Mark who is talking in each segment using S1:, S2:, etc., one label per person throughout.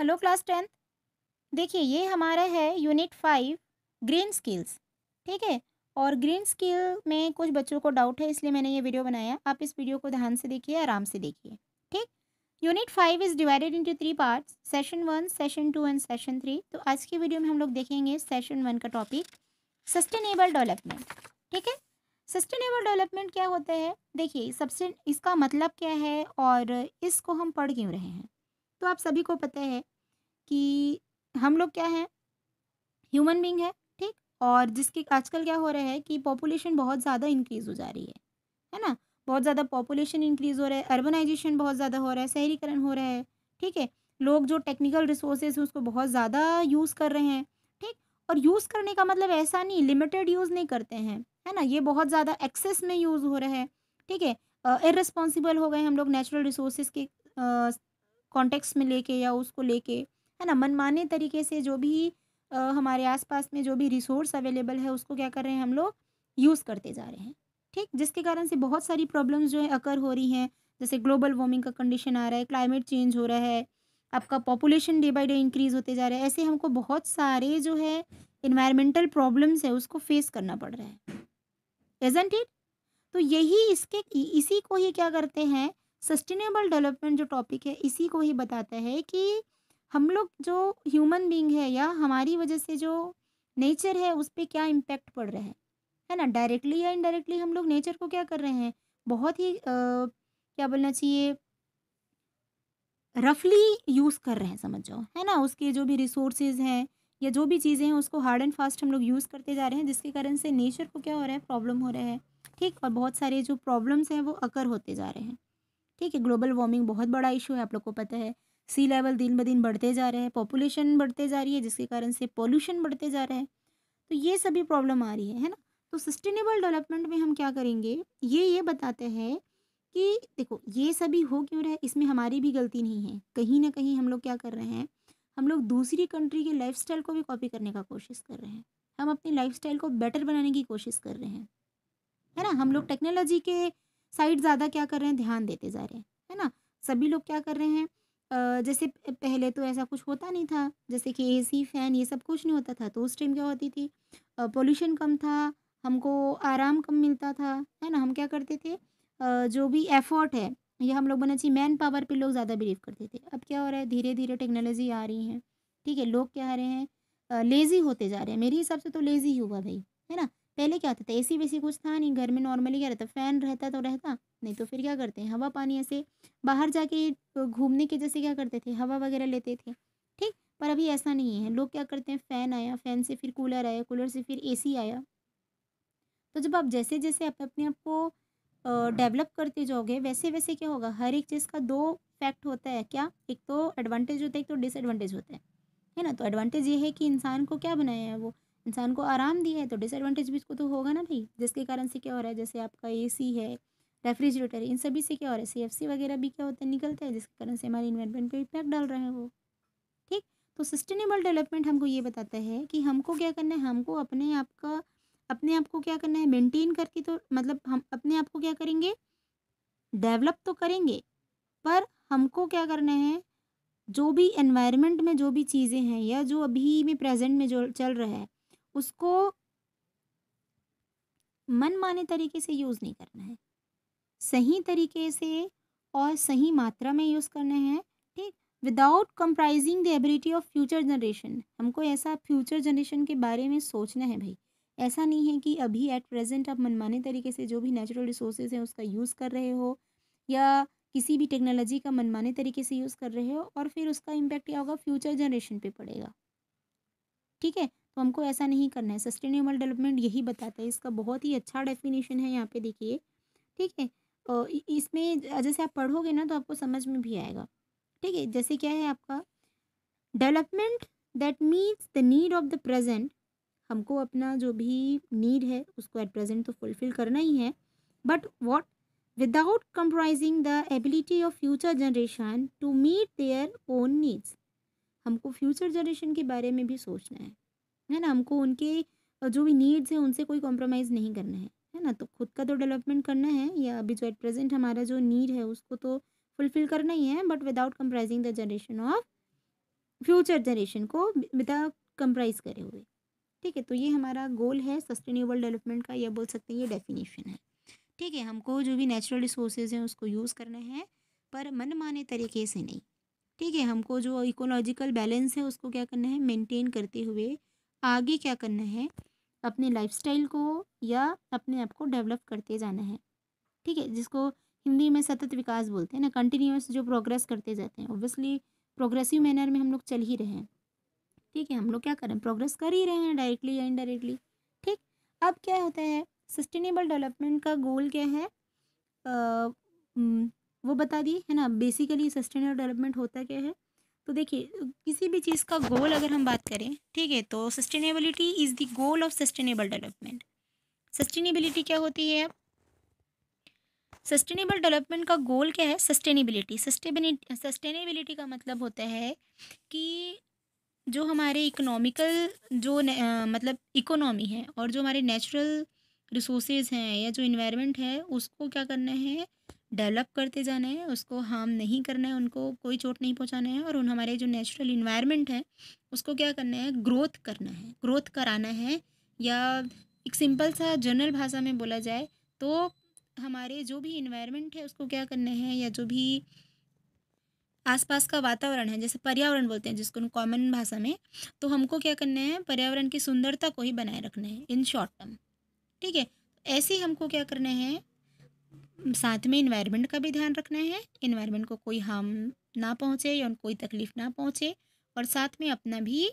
S1: Hello class tenth देखिए ये हमारा है यूनिट फाइव ग्रीन स्किल्स ठीक है और ग्रीन स्किल में कुछ बच्चों को डाउट है इसलिए मैंने ये वीडियो बनाया आप इस वीडियो को ध्यान से देखिए आराम से देखिए ठीक unit five is divided into three parts session one session two and session three तो आज की वीडियो में हम लोग देखेंगे सेशन वन का टॉपिक सस्टेनेबल डेवलपमेंट ठीक है सस्टेनेबल डेवलपमेंट क्या होता है देखिए सबसे इसका मतलब क्या है और इसको हम पढ़ क्यों रहे हैं तो आप सभी को पता है कि हम लोग क्या हैं ह्यूमन बींग है ठीक और जिसके आजकल क्या हो रहा है कि पॉपुलेशन बहुत ज़्यादा इंक्रीज़ हो जा रही है है ना बहुत ज़्यादा पॉपुलेशन इंक्रीज़ हो रहा है अर्बनाइजेशन बहुत ज़्यादा हो रहा है शहरीकरण हो रहा है ठीक है लोग जो टेक्निकल रिसोर्सेज हैं उसको बहुत ज़्यादा यूज़ कर रहे हैं ठीक और यूज़ करने का मतलब ऐसा नहीं लिमिटेड यूज़ नहीं करते हैं है ना ये बहुत ज़्यादा एक्सेस में यूज़ हो रहा है ठीक है इरेस्पॉन्सिबल हो गए हम लोग नेचुरल रिसोर्सेज के कॉन्टेक्स्ट में लेके या उसको लेके है ना मनमाने तरीके से जो भी आ, हमारे आसपास में जो भी रिसोर्स अवेलेबल है उसको क्या कर रहे हैं हम लोग यूज़ करते जा रहे हैं ठीक जिसके कारण से बहुत सारी प्रॉब्लम्स जो है अकर हो रही हैं जैसे ग्लोबल वार्मिंग का कंडीशन आ रहा है क्लाइमेट चेंज हो रहा है आपका population day by day increase होते जा रहा है ऐसे हमको बहुत सारे जो है इन्वायरमेंटल प्रॉब्लम्स है उसको फेस करना पड़ रहा है एजेंट इट तो यही इसके इसी को ही क्या करते हैं सस्टेनेबल डेवलपमेंट जो टॉपिक है इसी को ही बताता है कि हम लोग जो ह्यूमन बींग है या हमारी वजह से जो नेचर है उस पर क्या इम्पेक्ट पड़ रहा है है ना डायरेक्टली या इनडायरेक्टली हम लोग नेचर को क्या कर रहे हैं बहुत ही आ, क्या बोलना चाहिए रफली यूज़ कर रहे हैं समझ जाओ है ना उसके जो भी रिसोर्सेज हैं या जो भी चीज़ें हैं उसको हार्ड एंड फास्ट हम लोग यूज़ करते जा रहे हैं जिसके कारण से नेचर को क्या हो रहा है प्रॉब्लम हो रहा है ठीक और बहुत सारे जो प्रॉब्लम्स हैं वो अकर होते जा रहे हैं ठीक है ग्लोबल वार्मिंग बहुत बड़ा इशू है आप लोग को पता है सी लेवल दिन ब दिन बढ़ते जा रहे हैं पॉपुलेशन बढ़ते जा रही है जिसके कारण से पॉल्यूशन बढ़ते जा रहे हैं तो ये सभी प्रॉब्लम आ रही है है ना तो सस्टेनेबल डेवलपमेंट में हम क्या करेंगे ये ये बताते हैं कि देखो ये सभी हो क्यों रहा है इसमें हमारी भी गलती नहीं है कहीं ना कहीं हम लोग क्या कर रहे हैं हम लोग दूसरी कंट्री के लाइफ को भी कॉपी करने का कोशिश कर रहे हैं हम अपनी लाइफ को बेटर बनाने की कोशिश कर रहे हैं है ना हम लोग टेक्नोलॉजी हम्म। के साइड ज़्यादा क्या कर रहे हैं ध्यान देते जा रहे हैं है ना सभी लोग क्या कर रहे हैं जैसे पहले तो ऐसा कुछ होता नहीं था जैसे कि एसी फैन ये सब कुछ नहीं होता था तो उस टाइम क्या होती थी पोल्यूशन कम था हमको आराम कम मिलता था है ना हम क्या करते थे जो भी एफर्ट है ये हम लोग बना चाहिए मैन पावर पे लोग ज़्यादा बिलीव करते थे अब क्या हो रहा है धीरे धीरे टेक्नोलॉजी आ रही है ठीक है लोग क्या आ रहे हैं लेज़ी होते जा रहे हैं मेरे हिसाब से तो लेज़ी ही हुआ भाई है ना पहले क्या होता था एसी सी कुछ था नहीं घर में नॉर्मली क्या रहता फ़ैन रहता तो रहता नहीं तो फिर क्या करते हैं हवा पानी ऐसे बाहर जाके घूमने के जैसे क्या करते थे हवा वगैरह लेते थे ठीक पर अभी ऐसा नहीं है लोग क्या करते हैं फ़ैन आया फ़ैन से फिर कूलर आया कूलर से फिर एसी आया तो जब आप जैसे जैसे आप अपने आप को डेवलप करते जाओगे वैसे वैसे क्या होगा हर एक चीज़ का दो फैक्ट होता है क्या एक तो एडवांटेज होता है एक तो डिसएडवांटेज होता है है ना तो एडवांटेज ये है कि इंसान को क्या बनाया है वो इंसान को आराम दिया है तो डिसएडवांटेज भी इसको तो होगा ना भाई जिसके कारण से क्या हो रहा है जैसे आपका एसी है रेफ्रिजरेटर इन सभी से क्या हो रहा है सी वगैरह भी क्या होता है निकलता है जिसके कारण से हमारे इन्वायरमेंट पर इम्पैक्ट डाल रहे हैं वो ठीक तो सस्टेनेबल डेवलपमेंट हमको ये बताता है कि हमको क्या करना है हमको अपने आप का अपने आप को क्या करना है मेंटेन करके तो मतलब हम अपने आप को क्या करेंगे डेवलप तो करेंगे पर हमको क्या करना है जो भी एनवायरनमेंट में जो भी चीज़ें हैं या जो अभी में प्रेजेंट में जो चल रहा है उसको मनमाने तरीके से यूज़ नहीं करना है सही तरीके से और सही मात्रा में यूज़ करना है ठीक without compromising the ability of future generation हमको ऐसा फ्यूचर जनरेशन के बारे में सोचना है भाई ऐसा नहीं है कि अभी एट प्रेजेंट आप मनमाने तरीके से जो भी नेचुरल रिसोर्सेज हैं उसका यूज़ कर रहे हो या किसी भी टेक्नोलॉजी का मनमाने तरीके से यूज़ कर रहे हो और फिर उसका इम्पैक्ट क्या होगा फ्यूचर जनरेशन पे पड़ेगा ठीक है तो हमको ऐसा नहीं करना है सस्टेनेबल डेवलपमेंट यही बताता है इसका बहुत ही अच्छा डेफिनेशन है यहाँ पे देखिए ठीक है इसमें जैसे आप पढ़ोगे ना तो आपको समझ में भी आएगा ठीक है जैसे क्या है आपका development that means the need of the present हमको अपना जो भी नीड है उसको एट प्रेजेंट तो फुलफिल करना ही है but what without compromising the ability of future generation to meet their own needs हमको फ्यूचर जनरेशन के बारे में भी सोचना है है ना हमको उनके जो भी नीड्स हैं उनसे कोई कॉम्प्रोमाइज़ नहीं करना है है ना तो खुद का तो डेवलपमेंट करना है या अभी जो एट प्रेजेंट हमारा जो नीड है उसको तो फुलफिल करना ही है but without compromising the generation of future generation को विदाउट कंप्राइज करे हुए ठीक है तो ये हमारा गोल है सस्टेनेबल डेवलपमेंट का यह बोल सकते हैं ये डेफिनेशन है ठीक है हमको जो भी नेचुरल रिसोर्सेज हैं उसको यूज़ करना है पर मनमाने तरीके से नहीं ठीक है हमको जो इकोलॉजिकल बैलेंस है उसको क्या करना है मेंटेन करते हुए आगे क्या करना है अपने लाइफस्टाइल को या अपने आप को डेवलप करते जाना है ठीक है जिसको हिंदी में सतत विकास बोलते हैं ना कंटिन्यूस जो प्रोग्रेस करते जाते हैं ओबियसली प्रोग्रेसिव मैनर में हम लोग चल ही रहे हैं ठीक है हम लोग क्या करें प्रोग्रेस कर ही रहे हैं डायरेक्टली या इनडायरेक्टली ठीक अब क्या होता है सस्टेनेबल डेवलपमेंट का गोल क्या है आ, वो बता दिए है ना बेसिकली सस्टेनेबल डेवलपमेंट होता क्या है तो देखिए किसी भी चीज़ का गोल अगर हम बात करें ठीक है तो sustainability is the goal of sustainable development sustainability क्या होती है अब सस्टेनेबल डेवलपमेंट का गोल क्या है सस्टेनेबिलिटी सस्टेनेबिलिटी का मतलब होता है कि जो हमारे इकोनॉमिकल जो आ, मतलब इकोनॉमी है और जो हमारे नेचुरल रिसोर्सेज हैं या जो इन्वायरमेंट है उसको क्या करना है डेवलप करते जाना है उसको हार्म नहीं करना है उनको कोई चोट नहीं पहुंचाना है और उन हमारे जो नेचुरल इन्वायरमेंट है उसको क्या करना है ग्रोथ करना है ग्रोथ कराना है या एक सिंपल सा जनरल भाषा में बोला जाए तो हमारे जो भी इन्वायरमेंट है उसको क्या करना है या जो भी आसपास का वातावरण है जैसे पर्यावरण बोलते हैं जिसको कॉमन भाषा में तो हमको क्या करना है पर्यावरण की सुंदरता को ही बनाए रखना है इन शॉर्ट टर्म ठीक है ऐसे हमको क्या करना है साथ में इन्वायरमेंट का भी ध्यान रखना है इन्वायरमेंट को कोई हार्म ना पहुँचे या कोई तकलीफ़ ना पहुँचे और साथ में अपना भी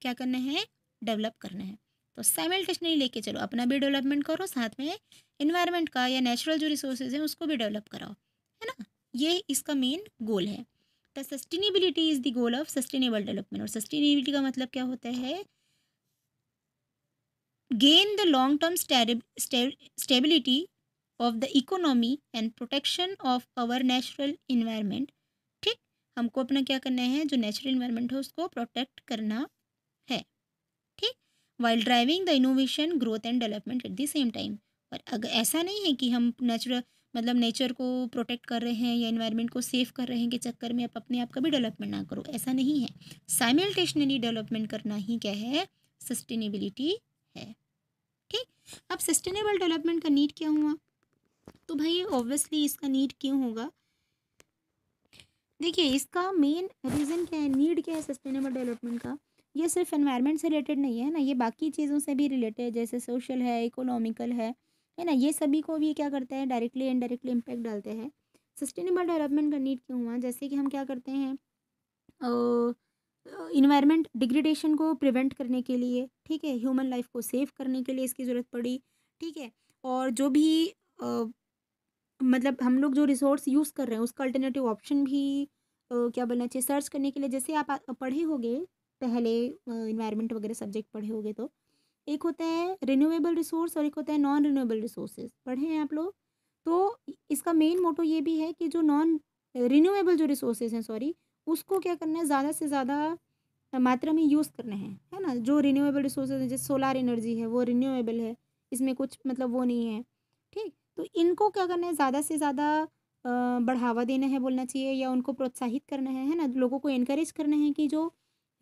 S1: क्या करना है डेवलप करना है तो साइमल्टेशनली लेके चलो अपना भी डेवलपमेंट करो साथ में इन्वायरमेंट का या नेचुरल जो रिसोर्सेज हैं उसको भी डेवलप कराओ है ना ये इसका मेन गोल है the sustainability is the goal of sustainable development और सस्टेनेबिलिटी का मतलब क्या होता है gain the long term stability of the economy and protection of our natural environment ठीक हमको अपना क्या करना है जो नेचुरल इन्वायरमेंट है उसको प्रोटेक्ट करना है ठीक while driving the innovation growth and development at the same time पर अगर ऐसा नहीं है कि हम नेचुरल मतलब नेचर को प्रोटेक्ट कर रहे हैं या इन्वायरमेंट को सेफ कर रहे हैं के चक्कर में आप अपने आप का भी डेवलपमेंट ना करो ऐसा नहीं है साइमल्टेशनली डेवलपमेंट करना ही क्या है सस्टेनेबिलिटी है ठीक अब सस्टेनेबल डेवलपमेंट का नीड क्या हुआ तो भाई ऑब्वियसली इसका नीड क्यों होगा देखिए इसका मेन रीज़न क्या है नीड क्या है सस्टेनेबल डेवलपमेंट का ये सिर्फ एनवायरनमेंट से रिलेटेड नहीं है ना ये बाकी चीज़ों से भी रिलेटेड है जैसे सोशल है इकोनॉमिकल है है ना ये सभी को भी क्या करता है डायरेक्टली इनडायरेक्टली इम्पैक्ट डालते हैं सस्टेनेबल डेवलपमेंट का नीड क्यों हुआ जैसे कि हम क्या करते हैं इन्वायरमेंट डिग्रेडेशन को प्रिवेंट करने के लिए ठीक है ह्यूमन लाइफ को सेव करने के लिए इसकी ज़रूरत पड़ी ठीक है और जो भी मतलब हम लोग जो रिसोर्स यूज़ कर रहे हैं उसका अल्टरनेटिव ऑप्शन भी आ, क्या बोलना चाहिए सर्च करने के लिए जैसे आप पढ़े होंगे पहले इन्वायरमेंट वगैरह सब्जेक्ट पढ़े होंगे तो एक होता है रिन्यूएबल रिसोर्स और एक होता है नॉन रिन्यूएबल रिसोर्सेज पढ़े हैं आप लोग तो इसका मेन मोटो ये भी है कि जो नॉन रिन्यूएबल जो रिसोर्सेज हैं सॉरी उसको क्या करना है ज़्यादा से ज़्यादा मात्रा में यूज़ करना है है ना जो रिन्यूएबल रिसोर्सेज हैं जैसे सोलार एनर्जी है वो रिन्यूएबल है इसमें कुछ मतलब वो नहीं है ठीक तो इनको क्या करना है ज़्यादा से ज़्यादा बढ़ावा देना है बोलना चाहिए या उनको प्रोत्साहित करना है है ना लोगों को इनक्रेज करना है कि जो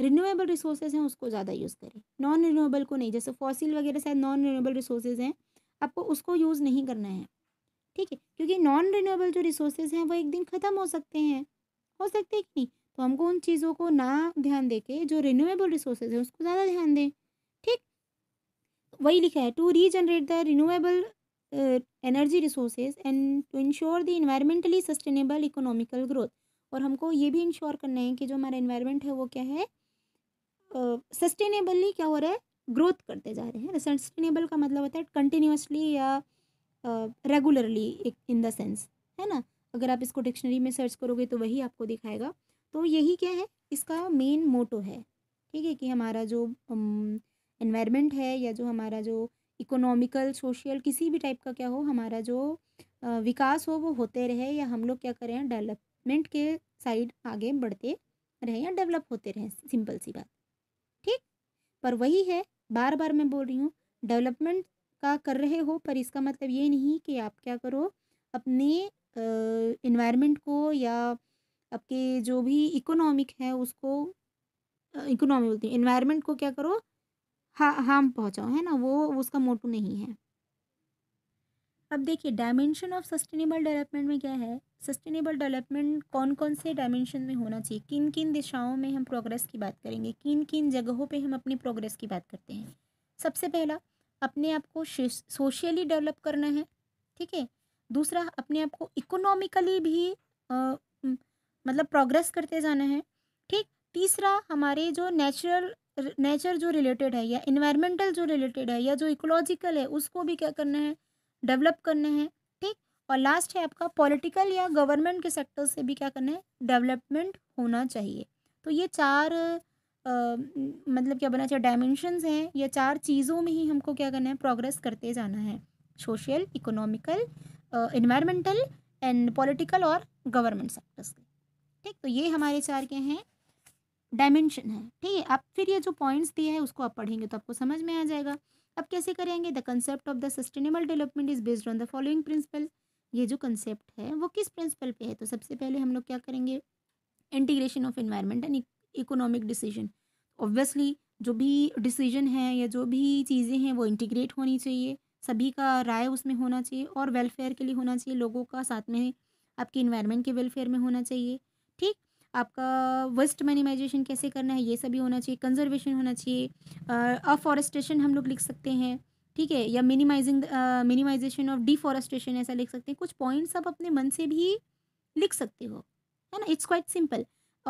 S1: रिन्यूएबल रिसोर्सेज हैं उसको ज़्यादा यूज़ करें नॉन रिन्यूएबल को नहीं जैसे फॉसिल वगैरह शायद नॉन रिन्यूएबल रिसोर्सेज हैं आपको उसको यूज़ नहीं करना है ठीक है क्योंकि नॉन रिन्यूएबल जो रिसोर्सेज हैं वो एक दिन ख़त्म हो सकते हैं हो सकते हैं कि नहीं तो हमको उन चीज़ों को ना ध्यान दे के जो रिन्यूएबल रिसोर्सेज हैं उसको ज़्यादा ध्यान दें ठीक वही लिखा है to regenerate the renewable energy resources and to ensure the environmentally sustainable economical growth और हमको ये भी इंश्योर करना है कि जो हमारा इन्वायरमेंट है वो क्या है सस्टेनेबली uh, क्या हो रहा है ग्रोथ करते जा रहे हैं सस्टेनेबल का मतलब होता है कंटिन्यूसली या रेगुलरली इन द सेंस है ना अगर आप इसको डिक्शनरी में सर्च करोगे तो वही आपको दिखाएगा तो यही क्या है इसका मेन मोटो है ठीक है कि हमारा जो इन्वायरमेंट um, है या जो हमारा जो इकोनॉमिकल सोशल किसी भी टाइप का क्या हो हमारा जो विकास हो वो होते रहे या हम लोग क्या करें डेवलपमेंट के साइड आगे बढ़ते रहें या डेवलप होते रहें सिंपल सी बात ठीक पर वही है बार बार मैं बोल रही हूँ डेवलपमेंट का कर रहे हो पर इसका मतलब ये नहीं कि आप क्या करो अपने इन्वायरमेंट को या आपके जो भी इकोनॉमिक है उसको इकोनॉमी बोलते हैं इन्वायरमेंट को क्या करो हाँ, हार्म पहुँचाओ है ना वो उसका मोटो नहीं है अब देखिए डायमेंशन ऑफ सस्टेनेबल डेवलपमेंट में क्या है सस्टेनेबल डेवलपमेंट कौन कौन से डायमेंशन में होना चाहिए किन किन दिशाओं में हम प्रोग्रेस की बात करेंगे किन किन जगहों पे हम अपनी प्रोग्रेस की बात करते हैं सबसे पहला अपने आप को सोशली डेवलप करना है ठीक है दूसरा अपने आप को इकोनॉमिकली भी आ, मतलब प्रोग्रेस करते जाना है ठीक तीसरा हमारे जो नेचुरल नेचर जो रिलेटेड है या इन्वायरमेंटल जो रिलेटेड है या जो इकोलॉजिकल है उसको भी क्या करना है डेवलप करना है ठीक और लास्ट है आपका पॉलिटिकल या गवर्नमेंट के सेक्टर से भी क्या करना है डेवलपमेंट होना चाहिए तो ये चार आ, मतलब क्या बना चाहिए डायमेंशनस हैं या चार चीज़ों में ही हमको क्या करना है प्रोग्रेस करते जाना है social economical environmental and political और गवर्नमेंट सेक्टर्स ठीक तो ये हमारे चार के हैं डायमेंशन है ठीक है आप फिर ये जो पॉइंट्स दिए हैं उसको आप पढ़ेंगे तो आपको समझ में आ जाएगा अब कैसे करेंगे the concept of the sustainable development is based on the following principle ये जो कंसेप्ट है वो किस प्रिंसिपल पे है तो सबसे पहले हम लोग क्या करेंगे integration of environment and economic decision obviously जो भी डिसीजन है या जो भी चीज़ें हैं वो इंटीग्रेट होनी चाहिए सभी का राय उसमें होना चाहिए और वेलफेयर के लिए होना चाहिए लोगों का साथ में आपके इन्वायरमेंट के वेलफेयर में होना चाहिए ठीक आपका वेस्ट मैनिमाइजेशन कैसे करना है ये सभी होना चाहिए कंजर्वेशन होना चाहिए अफॉरेस्टेशन हम लोग लिख सकते हैं ठीक है या मिनिमाइजिंग मिनिमाइजेशन ऑफ डिफॉरेस्टेशन ऐसा लिख सकते हैं कुछ पॉइंट्स आप अपने मन से भी लिख सकते हो है ना इट्स क्वाइट सिंपल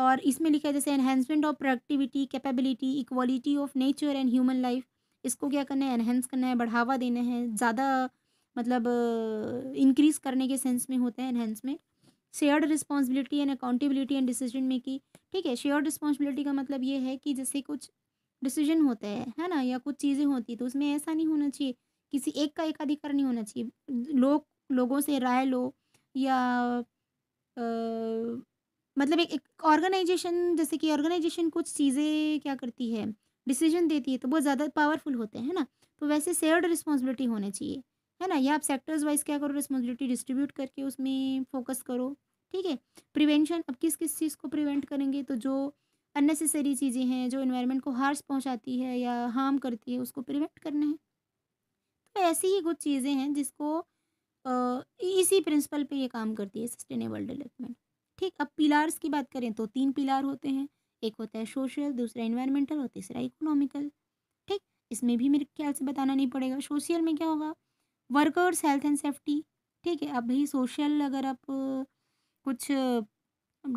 S1: और इसमें लिखा है जैसे enhancement of productivity capability equality of nature and human life इसको क्या करना है एनहेंस करना है बढ़ावा देना है ज़्यादा मतलब इंक्रीज़ करने के सेंस में होता है enhancement shared responsibility and accountability and decision making ठीक है शेयर्ड रिस्पॉन्सिबिलिटी का मतलब ये है कि जैसे कुछ डिसीजन होता है है ना या कुछ चीज़ें होती हैं तो उसमें ऐसा नहीं होना चाहिए किसी एक का एक अधिकार नहीं होना चाहिए लोग लोगों से राय लो या आ, मतलब एक एक ऑर्गेनाइजेशन जैसे कि ऑर्गेनाइजेशन कुछ चीज़ें क्या करती है डिसीजन देती है तो बहुत ज़्यादा पावरफुल होते हैं ना तो वैसे शेयर्ड रिस्पॉन्सिबिलिटी होनी चाहिए है ना या आप सेक्टर्स वाइज क्या करो रिस्पॉन्सिबिलिटी डिस्ट्रीब्यूट करके उसमें फोकस करो ठीक है प्रिवेंशन अब किस किस चीज़ को प्रिवेंट करेंगे तो जो अननेसेसरी चीज़ें हैं जो इन्वायरमेंट को हार्स पहुंचाती है या हार्म करती है उसको प्रिवेंट करना है तो ऐसी ही कुछ चीज़ें हैं जिसको इसी प्रिंसिपल पे ये काम करती है सस्टेनेबल डेवलपमेंट ठीक अब पिलार्स की बात करें तो तीन पिलार होते हैं एक होता है सोशल दूसरा इन्वायरमेंटल और तीसरा इकोनॉमिकल ठीक इसमें भी मेरे ख्याल से बताना नहीं पड़ेगा सोशल में क्या होगा वर्कर्स हेल्थ एंड सेफ्टी ठीक है अब भाई सोशल अगर आप कुछ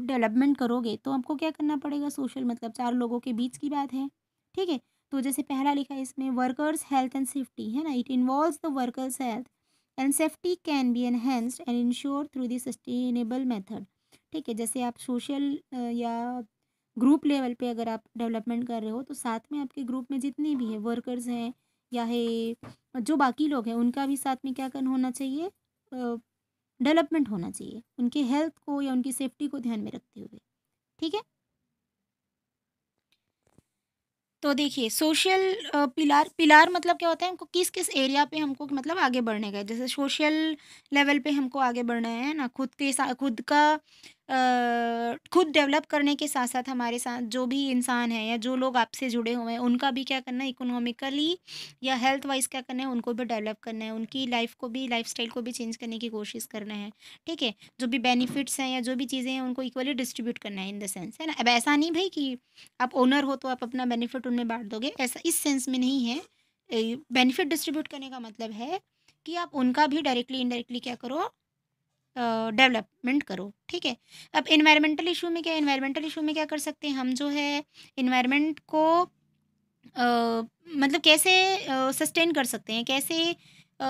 S1: डेवलपमेंट करोगे तो आपको क्या करना पड़ेगा सोशल मतलब चार लोगों के बीच की बात है ठीक है तो जैसे पहला लिखा है इसमें वर्कर्स हेल्थ एंड सेफ्टी है ना it involve the workers health and safety can be enhanced and ensure through the sustainable method ठीक है जैसे आप सोशल या ग्रुप लेवल पे अगर आप डेवलपमेंट कर रहे हो तो साथ में आपके ग्रुप में जितने भी है वर्कर्स हैं या है जो बाकी लोग हैं उनका भी साथ में क्या करना होना चाहिए डेवलपमेंट होना चाहिए उनके हेल्थ को या उनकी सेफ्टी को ध्यान में रखते हुए ठीक है तो देखिए सोशल पिलार पिलार मतलब क्या होता है हमको किस किस एरिया पे हमको मतलब आगे बढ़ने का है जैसे सोशल लेवल पे हमको आगे बढ़ना है ना खुद के साथ खुद का खुद डेवलप करने के साथ साथ हमारे साथ जो भी इंसान है या जो लोग आपसे जुड़े हुए हैं उनका भी क्या करना है इकोनॉमिकली या हेल्थ वाइज क्या करना है उनको भी डेवलप करना है उनकी लाइफ को भी स्टाइल को भी चेंज करने की कोशिश करना है ठीक है जो भी बेनिफिट्स हैं या जो भी चीज़ें हैं उनको इक्वली डिस्ट्रीब्यूट करना है इन द सेंस है ना अब ऐसा नहीं भाई कि आप ओनर हो तो आप अपना बेनिफिट उनमें बांट दोगे ऐसा इस सेंस में नहीं है बेनिफिट डिस्ट्रीब्यूट करने का मतलब है कि आप उनका भी डायरेक्टली इनडायरेक्टली क्या करो डेवलपमेंट करो ठीक है अब इन्वायरमेंटल इशू में क्या इन्वायरमेंटल इशू में क्या कर सकते हैं हम जो है इन्वायरमेंट को आ, मतलब कैसे सस्टेन कर सकते हैं कैसे आ,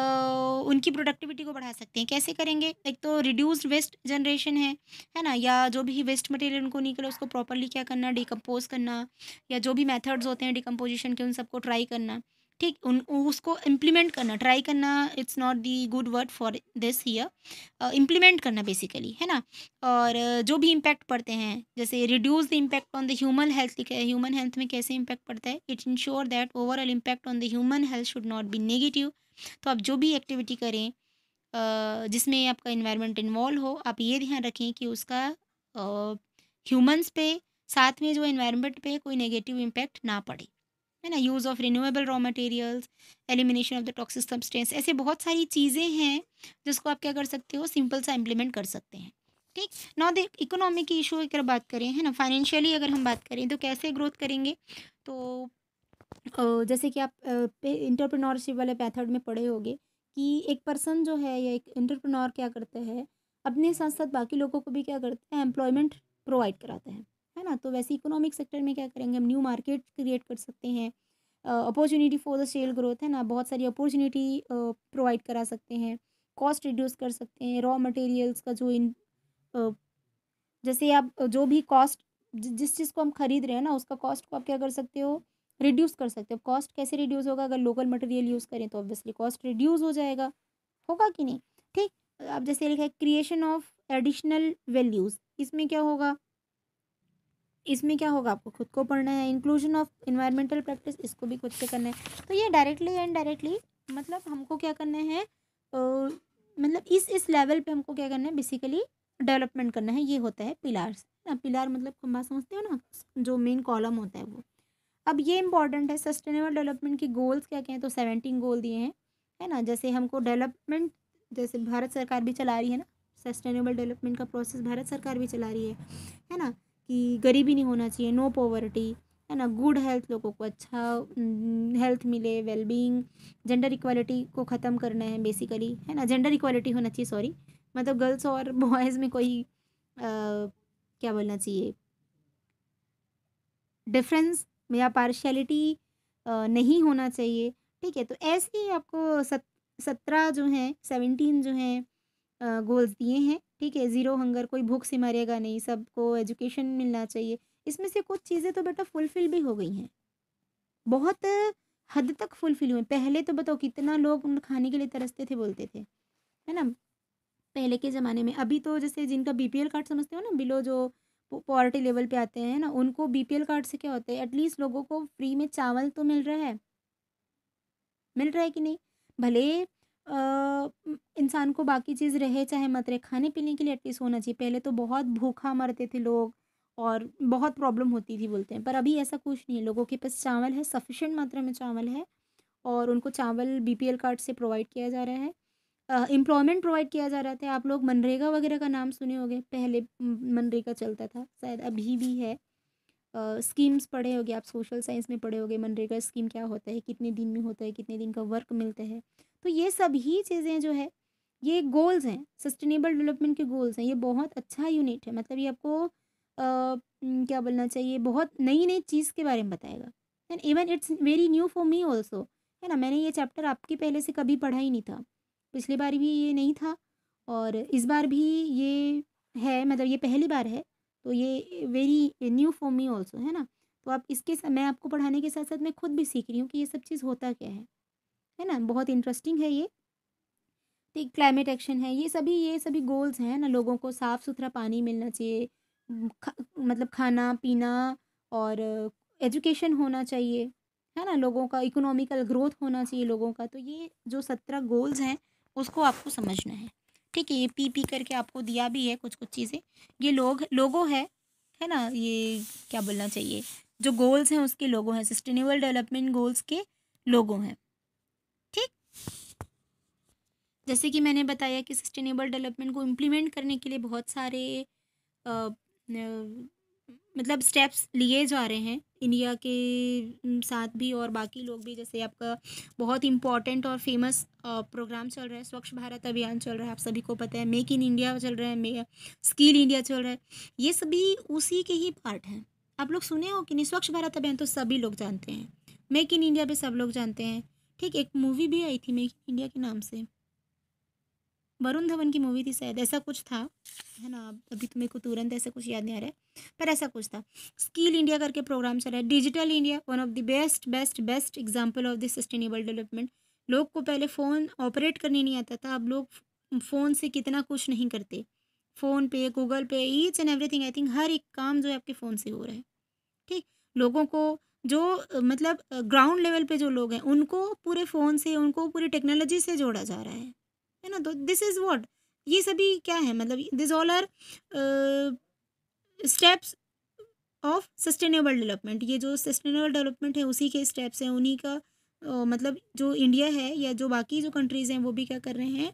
S1: उनकी प्रोडक्टिविटी को बढ़ा सकते हैं कैसे करेंगे एक तो रिड्यूस्ड वेस्ट जनरेशन है है ना या जो भी वेस्ट मटेरियल उनको निकले उसको प्रॉपरली क्या करना डिकम्पोज करना या जो भी मेथड्स होते हैं डिकम्पोजिशन के उन सबको ट्राई करना ठीक उन उसको इम्प्लीमेंट करना ट्राई करना it's not the good word for this here implement करना बेसिकली है ना और uh, जो भी इम्पैक्ट पड़ते हैं जैसे reduce the impact on the human health लिखा है ह्यूमन हेल्थ में कैसे इम्पैक्ट पड़ता है it ensure that overall impact on the human health should not be negative तो आप जो भी एक्टिविटी करें uh, जिसमें आपका इन्वायरमेंट इन्वॉल्व हो आप ये ध्यान रखें कि उसका ह्यूमन्स uh, पे साथ में जो इन्वायरमेंट पे कोई नेगेटिव इम्पैक्ट ना पड़े है ना use of renewable raw materials elimination of the toxic substance ऐसे बहुत सारी चीज़ें हैं जिसको आप क्या कर सकते हो सिंपल सा इम्प्लीमेंट कर सकते हैं ठीक नॉ द इकोनॉमी की इशू अगर बात करें है ना फाइनेंशियली अगर हम बात करें तो कैसे ग्रोथ करेंगे तो जैसे कि आप इंटरप्रनोरशिप वाले पैथड में पढ़े होंगे कि एक पर्सन जो है या एक इंटरप्रनोर क्या करता है अपने साथ साथ बाकी लोगों को भी क्या करता है एम्प्लॉयमेंट प्रोवाइड कराता है है ना तो वैसे इकोनॉमिक सेक्टर में क्या करेंगे हम न्यू मार्केट क्रिएट कर सकते हैं opportunity for the sale growth है ना बहुत सारी अपॉर्चुनिटी प्रोवाइड करा सकते हैं कॉस्ट रिड्यूस कर सकते हैं रॉ मटेरियल्स का जो इन जैसे आप जो भी कॉस्ट जिस चीज़ को हम खरीद रहे हैं ना उसका कॉस्ट को आप क्या कर सकते हो रिड्यूस कर सकते हो कॉस्ट कैसे रिड्यूस होगा अगर लोकल मटेरियल यूज़ करें तो ऑब्वियसली कॉस्ट रिड्यूस हो जाएगा होगा कि नहीं ठीक अब जैसे लिखा है क्रिएशन ऑफ एडिशनल वैल्यूज़ इसमें क्या होगा इसमें क्या होगा आपको खुद को पढ़ना है इंक्लूजन ऑफ इन्वायरमेंटल प्रैक्टिस इसको भी खुद से करना है तो ये डायरेक्टली एंड डायरेक्टली मतलब हमको क्या करना है तो, मतलब इस इस लेवल पे हमको क्या करना है बेसिकली डेवलपमेंट करना है ये होता है पिलार्स ना पिलार मतलब खम्बा समझते हो ना जो मेन कॉलम होता है वो अब ये इंपॉर्टेंट है सस्टेनेबल डेवलपमेंट के गोल्स क्या क्या हैं तो सेवेंटीन गोल दिए हैं है ना जैसे हमको डेवलपमेंट जैसे भारत सरकार भी चला रही है ना सस्टेनेबल डेवलपमेंट का प्रोसेस भारत सरकार भी चला रही है है ना कि गरीबी नहीं होना चाहिए नो पॉवर्टी है ना गुड हेल्थ लोगों को अच्छा हेल्थ हम्म, मिले वेलबींग जेंडर इक्वालिटी को ख़त्म करना है बेसिकली है ना जेंडर इक्वालिटी होना चाहिए सॉरी मतलब गर्ल्स और बॉयज़ में कोई आ, क्या बोलना चाहिए डिफरेंस या पार्शलिटी नहीं होना चाहिए ठीक है तो ऐसे ही आपको सत्रह जो हैं सेवेंटीन जो हैं गोल्स दिए हैं ठीक है ज़ीरो हंगर कोई भूख से मरेगा नहीं सबको एजुकेशन मिलना चाहिए इसमें से कुछ चीज़ें तो बेटा फुलफ़िल भी हो गई हैं बहुत हद तक फुलफ़िल हुए पहले तो बताओ कितना लोग खाने के लिए तरसते थे बोलते थे है ना पहले के ज़माने में अभी तो जैसे जिनका बी कार्ड समझते हो ना बिलो जो पॉवर्टी लेवल पे आते हैं ना उनको बी कार्ड से क्या होता है एटलीस्ट लोगों को फ्री में चावल तो मिल रहा है मिल रहा है कि नहीं भले इंसान को बाकी चीज़ रहे चाहे मत रहे खाने पीने के लिए एटलीस्ट होना चाहिए पहले तो बहुत भूखा मरते थे लोग और बहुत प्रॉब्लम होती थी बोलते हैं पर अभी ऐसा कुछ नहीं है लोगों के पास चावल है सफिशेंट मात्रा में चावल है और उनको चावल बी कार्ड से प्रोवाइड किया जा रहा है एम्प्लॉयमेंट uh, प्रोवाइड किया जा रहा था आप लोग मनरेगा वगैरह का नाम सुने होंगे पहले मनरेगा चलता था शायद अभी भी है स्कीम्स uh, पढ़े होगे आप सोशल साइंस में पढ़े होगे मनरेगा स्कीम क्या होता है कितने दिन में होता है कितने दिन का वर्क मिलता है तो ये सभी चीज़ें जो है ये गोल्स हैं सस्टेनेबल डेवलपमेंट के गोल्स हैं ये बहुत अच्छा यूनिट है मतलब ये आपको क्या बोलना चाहिए बहुत नई नई चीज़ के बारे में बताएगा and even it's very new for me also है ना मैंने ये चैप्टर आपके पहले से कभी पढ़ा ही नहीं था पिछली बार भी ये नहीं था और इस बार भी ये है मतलब ये पहली बार है तो ये very new for me also है ना तो आप इसके मैं आपको पढ़ाने के साथ साथ मैं खुद भी सीख रही हूँ कि ये सब चीज़ होता क्या है है ना बहुत इंटरेस्टिंग है ये ठीक क्लाइमेट एक्शन है ये सभी ये सभी गोल्स हैं ना लोगों को साफ़ सुथरा पानी मिलना चाहिए खा, मतलब खाना पीना और एजुकेशन होना चाहिए है ना लोगों का इकोनॉमिकल ग्रोथ होना चाहिए लोगों का तो ये जो सत्रह गोल्स हैं उसको आपको समझना है ठीक है ये पी पी करके आपको दिया भी है कुछ कुछ चीज़ें ये लोग लोगो है है ना ये क्या बोलना चाहिए जो गोल्स हैं उसके लोगों हैं सस्टेनेबल डेवलपमेंट गोल्स के लोगों हैं जैसे कि मैंने बताया कि सस्टेनेबल डेवलपमेंट को इम्प्लीमेंट करने के लिए बहुत सारे आ, न, मतलब स्टेप्स लिए जा रहे हैं इंडिया के साथ भी और बाकी लोग भी जैसे आपका बहुत इंपॉर्टेंट और फेमस प्रोग्राम चल रहा है स्वच्छ भारत अभियान चल रहा है आप सभी को पता है मेक इन इंडिया चल रहा है स्किल इंडिया चल रहा है ये सभी उसी के ही पार्ट हैं आप लोग सुने हो कि नहीं स्वच्छ भारत अभियान तो सभी लोग जानते हैं मेक इन इंडिया भी सब लोग जानते हैं ठीक एक मूवी भी आई थी मेक इन इंडिया के नाम से वरुण धवन की मूवी थी शायद ऐसा कुछ था है ना अभी तो मेरे को तुरंत ऐसा कुछ याद नहीं आ रहा है पर ऐसा कुछ था स्किल इंडिया करके प्रोग्राम चला है digital India one of the best best best example of the sustainable development लोग को पहले फ़ोन ऑपरेट करने नहीं आता था अब लोग फ़ोन से कितना कुछ नहीं करते phone PhonePe Google Pay each and everything I think हर एक काम जो है आपके फ़ोन से हो रहा है ठीक लोगों को जो मतलब ग्राउंड लेवल पे जो लोग हैं उनको पूरे फ़ोन से उनको पूरी टेक्नोलॉजी से जोड़ा जा रहा है है ना तो दिस इज़ वॉट ये सभी क्या है मतलब this all are steps of sustainable development ये जो सस्टेनेबल डेवलपमेंट है उसी के स्टेप्स हैं उन्हीं का uh, मतलब जो इंडिया है या जो बाकी जो कंट्रीज़ हैं वो भी क्या कर रहे हैं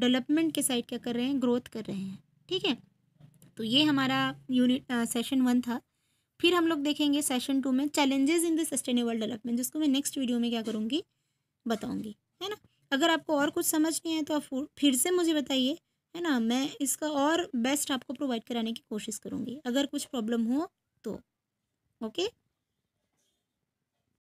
S1: डेवलपमेंट के साइड क्या कर रहे हैं ग्रोथ कर रहे हैं ठीक है तो ये हमारा यूनिट सेशन वन था फिर हम लोग देखेंगे सेशन टू में challenges in the sustainable development जिसको मैं नेक्स्ट वीडियो में क्या करूँगी बताऊँगी है ना अगर आपको और कुछ समझ नहीं है तो आप फिर से मुझे बताइए है ना मैं इसका और बेस्ट आपको प्रोवाइड कराने की कोशिश करूँगी अगर कुछ प्रॉब्लम हो तो ओके